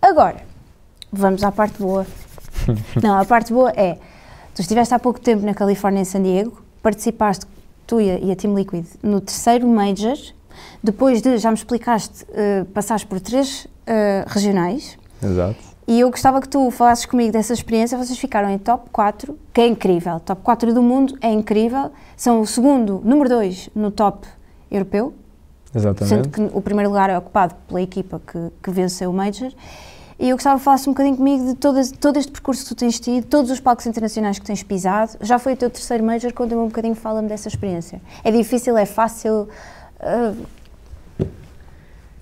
Agora, vamos à parte boa. Não, a parte boa é, tu estiveste há pouco tempo na Califórnia em San Diego, participaste, tu e a, Team Liquid, no terceiro Major, depois de, já me explicaste, uh, passaste por três uh, regionais. Exato. E eu gostava que tu falasses comigo dessa experiência. Vocês ficaram em top 4, que é incrível. Top 4 do mundo é incrível. São o segundo, número 2 no top europeu. Exatamente. Sendo que o primeiro lugar é ocupado pela equipa que, que venceu o Major. E eu gostava que falasse um bocadinho comigo de todo este percurso que tu tens tido, todos os palcos internacionais que tens pisado. Já foi o teu terceiro Major, conta-me um bocadinho, fala-me dessa experiência. É difícil, é fácil? Uh...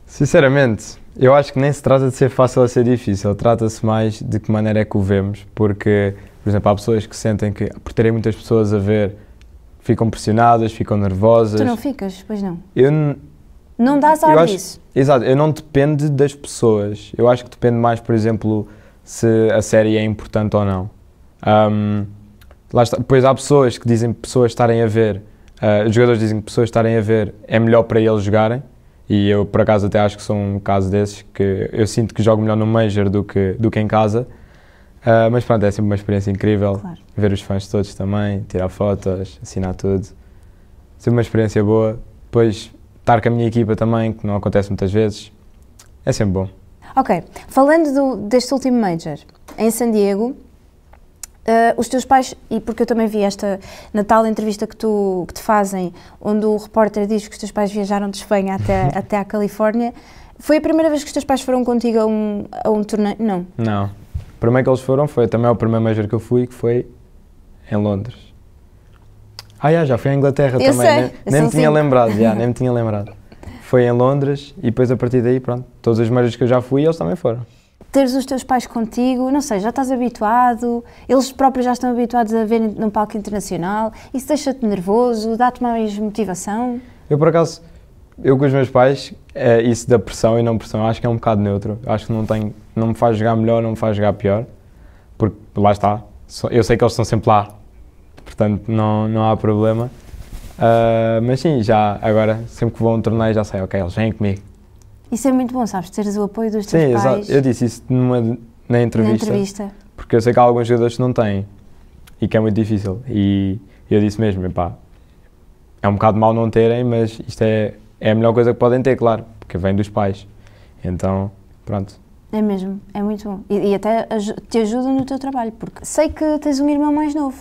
Sinceramente, eu acho que nem se trata de ser fácil ou ser difícil, trata-se mais de que maneira é que o vemos, porque, por exemplo, há pessoas que sentem que, por terem muitas pessoas a ver, ficam pressionadas, ficam nervosas. Tu não ficas, pois não? Eu, não dá azar acho, disso. Exato, eu não depende das pessoas. Eu acho que depende mais, por exemplo, se a série é importante ou não. Um, lá está, depois há pessoas que dizem que pessoas estarem a ver, uh, os jogadores dizem que pessoas estarem a ver é melhor para eles jogarem. E eu, por acaso, até acho que sou um caso desses, que eu sinto que jogo melhor no Major do que, do que em casa. Uh, mas pronto, é sempre uma experiência incrível. Claro. Ver os fãs todos também, tirar fotos, assinar tudo. Sempre uma experiência boa. Depois estar com a minha equipa também, que não acontece muitas vezes, é sempre bom. Ok, falando do, deste último Major, em San Diego, Uh, os teus pais, e porque eu também vi esta na tal entrevista que, tu, que te fazem, onde o repórter diz que os teus pais viajaram de Espanha até, até a Califórnia, foi a primeira vez que os teus pais foram contigo a um, a um torneio? Não. Não. para mim que eles foram foi também é o primeiro Major que eu fui, que foi em Londres. Ah, já já fui à Inglaterra eu também. Sei, nem, né? nem me tinha assim. lembrado, já, nem me tinha lembrado. Foi em Londres e depois a partir daí, pronto, todas as maiores que eu já fui, eles também foram. Teres os teus pais contigo, não sei, já estás habituado, eles próprios já estão habituados a ver num palco internacional, isso deixa-te nervoso, dá-te mais motivação? Eu, por acaso, eu com os meus pais, é isso da pressão e não pressão, acho que é um bocado neutro. Acho que não, tem não me faz jogar melhor, não me faz jogar pior, porque lá está, eu sei que eles estão sempre lá portanto não, não há problema. Uh, mas sim, já agora, sempre que vou a um torneio, já sei, ok, eles vêm comigo. Isso é muito bom, sabes? Teres o apoio dos teus sim, pais. Sim, eu disse isso numa, na, entrevista, na entrevista. Porque eu sei que há alguns jogadores que não têm e que é muito difícil. E eu disse mesmo, pá, é um bocado mal não terem, mas isto é, é a melhor coisa que podem ter, claro, porque vem dos pais. Então, pronto. É mesmo, é muito bom. E, e até te ajuda no teu trabalho, porque sei que tens um irmão mais novo.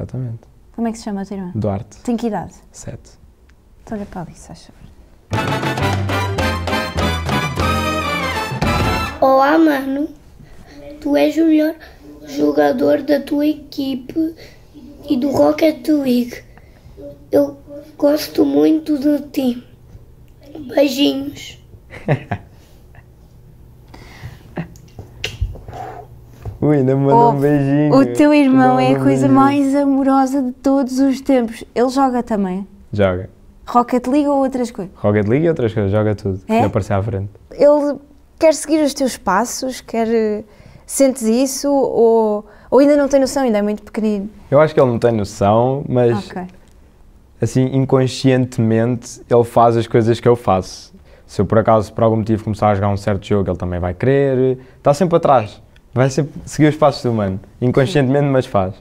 Exatamente. Como é que se chama a tua irmã? Duarte. Tem que idade? Sete. Então olha para ali, se Olá, mano. Tu és o melhor jogador da tua equipe e do Rocket League. Eu gosto muito de ti. Beijinhos. O me mandou oh, um beijinho. O teu irmão é a coisa beijinho. mais amorosa de todos os tempos. Ele joga também? Joga. Rocket League ou outras coisas? Rocket League e outras coisas, joga tudo. É? Que aparecer à frente. Ele quer seguir os teus passos? Quer... Eh, sentes isso ou, ou ainda não tem noção? Ainda é muito pequenino. Eu acho que ele não tem noção, mas... Okay. Assim, inconscientemente, ele faz as coisas que eu faço se eu por acaso, por algum motivo, começar a jogar um certo jogo, ele também vai querer. Está sempre atrás vai sempre seguir os passos do mano, inconscientemente, mas faz.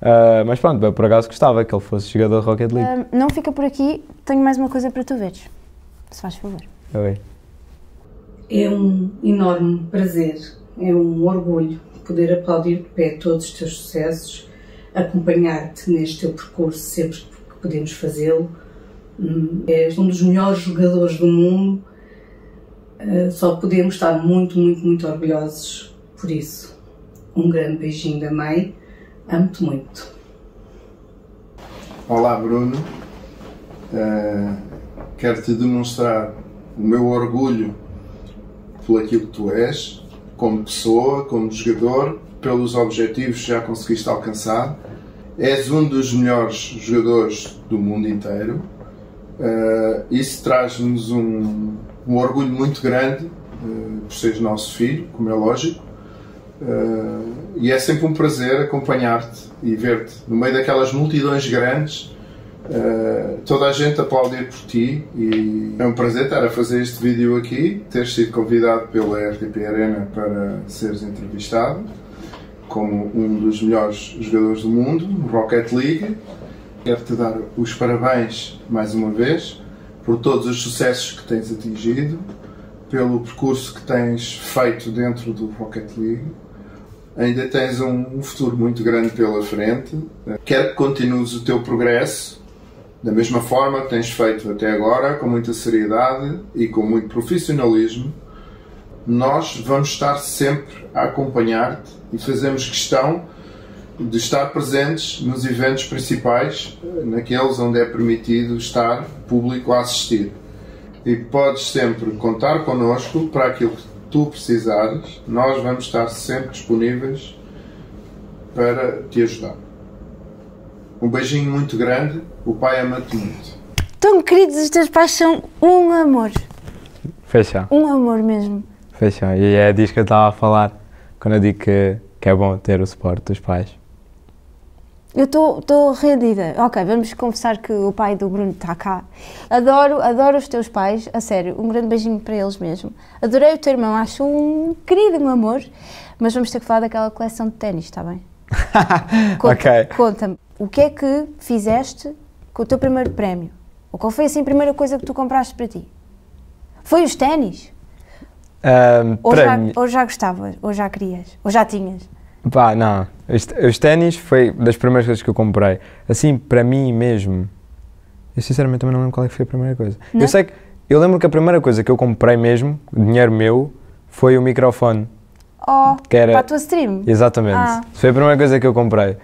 Uh, mas pronto, eu por acaso gostava que ele fosse jogador de Rocket League. Uh, não fica por aqui, tenho mais uma coisa para tu veres. Se faz favor. Oi. É um enorme prazer, é um orgulho poder aplaudir de pé todos os teus sucessos, acompanhar-te neste teu percurso sempre que podemos fazê-lo. Hum, és um dos melhores jogadores do mundo, uh, só podemos estar muito, muito, muito orgulhosos por isso. Um grande beijinho da mãe. Amo-te muito. Olá, Bruno. Uh, quero te demonstrar o meu orgulho pelo aquilo que tu és, como pessoa, como jogador, pelos objetivos que já conseguiste alcançar. És um dos melhores jogadores do mundo inteiro. Uh, isso traz-nos um, um, orgulho muito grande uh, por seres nosso filho, como é lógico Uh, e é sempre um prazer acompanhar-te e ver-te no meio daquelas multidões grandes, uh, toda a gente aplaudir por ti. E é um prazer estar a fazer este vídeo aqui, ter sido convidado pela RTP Arena para seres entrevistado como um dos melhores jogadores do mundo, Rocket League. Quero-te dar os parabéns mais uma vez por todos os sucessos que tens atingido, pelo percurso que tens feito dentro do Rocket League ainda tens um, futuro muito grande pela frente. Quero que continues o teu progresso da mesma forma que tens feito até agora, com muita seriedade e com muito profissionalismo. Nós vamos estar sempre a acompanhar-te e fazemos questão de estar presentes nos eventos principais, naqueles onde é permitido estar público a assistir. E podes sempre contar connosco para aquilo que tu precisares, nós vamos estar sempre disponíveis para te ajudar. Um beijinho muito grande, o pai ama-te muito. Tão queridos, os teus pais são um amor. Fecha. Um amor mesmo. Fecha. E é disso que eu estava a falar quando eu digo que, que é bom ter o suporte dos pais. Eu estou rendida. Ok, vamos confessar que o pai do Bruno está cá. Adoro, adoro os teus pais, a sério. Um grande beijinho para eles mesmo. Adorei o teu irmão, acho um querido, um amor. Mas vamos ter que falar daquela coleção de ténis, está bem? Conta, ok. Conta-me, o que é que fizeste com o teu primeiro prémio? Ou qual foi assim a primeira coisa que tu compraste para ti? Foi os ténis? Um, ou, já, ou já gostavas, ou já querias, ou já tinhas? Pá, não. Os ténis foi das primeiras coisas que eu comprei. Assim, para mim mesmo. Eu sinceramente também não lembro qual é que foi a primeira coisa. Não? Eu sei que. Eu lembro que a primeira coisa que eu comprei mesmo, dinheiro meu, foi o microfone. Oh, que era... para a tua stream? Exatamente. Ah. Foi a primeira coisa que eu comprei.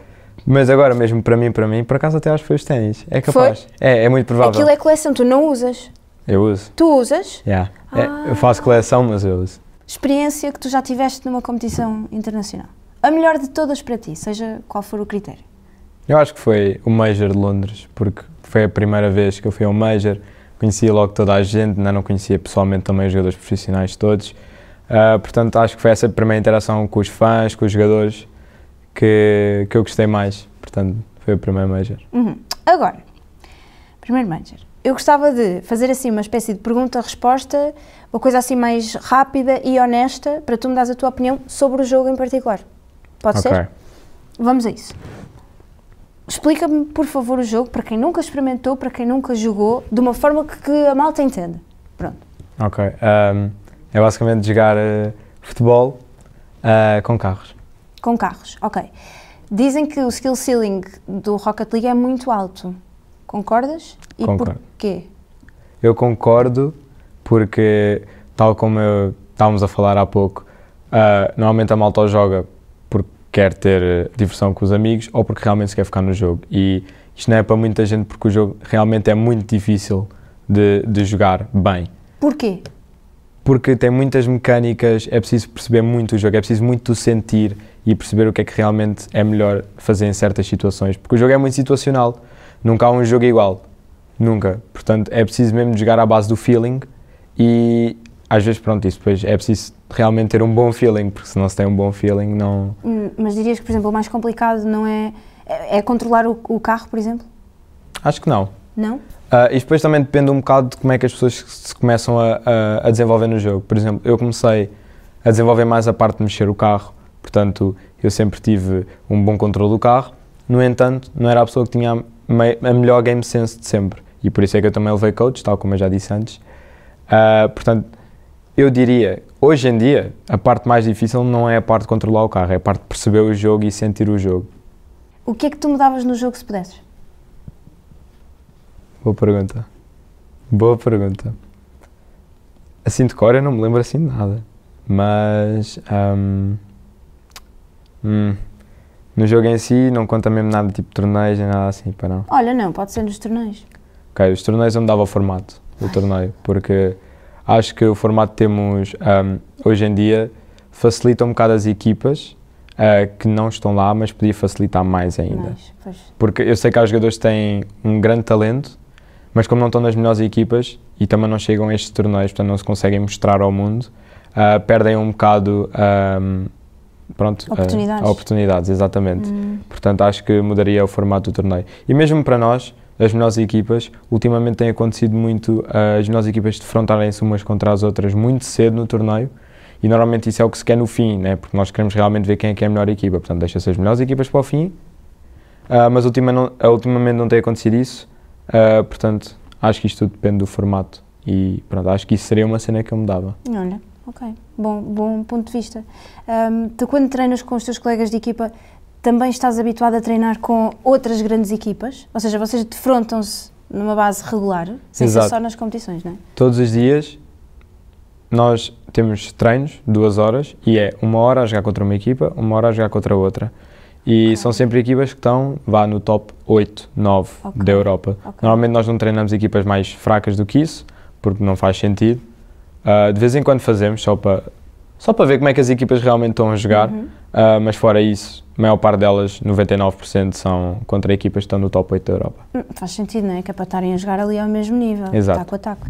Mas agora mesmo, para mim, para mim, por acaso até acho que foi os ténis. É capaz. É, é muito provável. Aquilo é coleção, tu não usas? Eu uso. Tu usas? Yeah. Ah. É, eu ah. faço coleção, mas eu uso. Experiência que tu já tiveste numa competição internacional? a melhor de todas para ti, seja qual for o critério? Eu acho que foi o Major de Londres, porque foi a primeira vez que eu fui ao Major, conhecia logo toda a gente, ainda não conhecia pessoalmente também os jogadores profissionais todos, uh, portanto acho que foi essa primeira interação com os fãs, com os jogadores, que, que eu gostei mais, portanto foi o primeiro Major. Uhum. Agora, primeiro Major, eu gostava de fazer assim uma espécie de pergunta-resposta, uma coisa assim mais rápida e honesta, para tu me dares a tua opinião sobre o jogo em particular. Pode okay. ser? Vamos a isso. Explica-me, por favor, o jogo para quem nunca experimentou, para quem nunca jogou, de uma forma que, que a malta entenda. Pronto. Ok. Um, ehm, é basicamente jogar uh, futebol uh, com carros. Com carros, ok. Dizem que o skill ceiling do Rocket League é muito alto. Concordas? E concordo. porquê? Eu concordo porque, tal como eu, estávamos a falar há pouco, uh, normalmente a malta joga quer ter eh, diversão com os amigos ou porque realmente se quer ficar no jogo. E isto não é para muita gente porque o jogo realmente é muito difícil de, de jogar bem. Porquê? Porque tem muitas mecânicas, é preciso perceber muito o jogo, é preciso muito sentir e perceber o que é que realmente é melhor fazer em certas situações, porque o jogo é muito situacional, nunca há um jogo igual, nunca. Portanto, é preciso mesmo jogar à base do feeling e às vezes, pronto, isso depois é preciso realmente ter um bom feeling, porque se não se tem um bom feeling, não. Hum, mas dirias que, por exemplo, o mais complicado não é, é. é controlar o, o carro, por exemplo? Acho que não. Não? Uh, e depois também depende um bocado de como é que as pessoas se começam a, a, a, desenvolver no jogo. Por exemplo, eu comecei a desenvolver mais a parte de mexer o carro, portanto, eu sempre tive um bom controle do carro. No entanto, não era a pessoa que tinha a, a melhor game sense de sempre. E por isso é que eu também levei coach, tal como eu já disse antes. Uh, portanto, eu diria, hoje em dia, a parte mais difícil não é a parte de controlar o carro, é a parte de perceber o jogo e sentir o jogo. O que é que tu mudavas no jogo se pudesses? Boa pergunta. Boa pergunta. Assim de cor eu não me lembro assim de nada. Mas. Um, hum, no jogo em si não conta mesmo nada tipo torneios nem nada assim, para não. Olha, não, pode ser nos torneios. Ok, os torneios eu mudava o formato do torneio, porque Acho que o formato que temos um, hoje em dia facilita um bocado as equipas uh, que não estão lá, mas podia facilitar mais ainda. pois. Porque eu sei que há jogadores que têm um grande talento, mas como não estão nas melhores equipas e também não chegam a estes torneios, portanto não se conseguem mostrar ao mundo, uh, perdem um bocado. Um, pronto, ah, oportunidades. Uh, oportunidades, exatamente. Hum. Portanto, acho que mudaria o formato do torneio. E mesmo para nós, as melhores equipas. Ultimamente tem acontecido muito eh, as melhores equipas defrontarem-se umas contra as outras muito cedo no torneio e normalmente isso é o que se quer no fim, né? porque nós queremos realmente ver quem é que é a melhor equipa, portanto deixa-se as melhores equipas para o fim, uh, mas ultima não, eh, ultimamente não tem acontecido isso, uh, portanto acho que isto tudo depende do formato e pronto, acho que isso seria uma cena que eu mudava. Olha, ok, bom, bom ponto de vista. Um, tu quando treinas com os teus colegas de equipa, também estás habituado a treinar com outras grandes equipas? Ou seja, vocês defrontam-se numa base regular, sem Exato. ser só nas competições, não é? Todos os dias nós temos treinos, duas horas, e é uma hora a jogar contra uma equipa, uma hora a jogar contra outra. E okay. são sempre equipas que estão, vá, no top 8, 9 okay. da Europa. Okay. Normalmente nós não treinamos equipas mais fracas do que isso, porque não faz sentido. Uh, de vez em quando fazemos, só para só para ver como é que as equipas realmente estão a jogar, uhum. uh, mas fora isso, a maior parte delas, 99%, são contra equipas que estão no top 8 da Europa. Hum, faz sentido, não é? Que é para estarem a jogar ali ao mesmo nível, Exato. taco a taco.